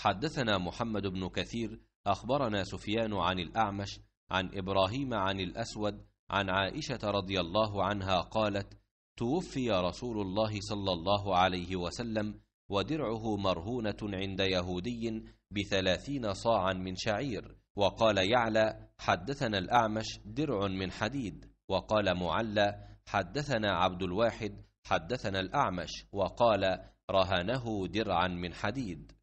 حدثنا محمد بن كثير أخبرنا سفيان عن الأعمش عن إبراهيم عن الأسود عن عائشة رضي الله عنها قالت توفي رسول الله صلى الله عليه وسلم ودرعه مرهونة عند يهودي بثلاثين صاعا من شعير وقال يعلى حدثنا الأعمش درع من حديد وقال معلى حدثنا عبد الواحد حدثنا الأعمش وقال رهنه درعا من حديد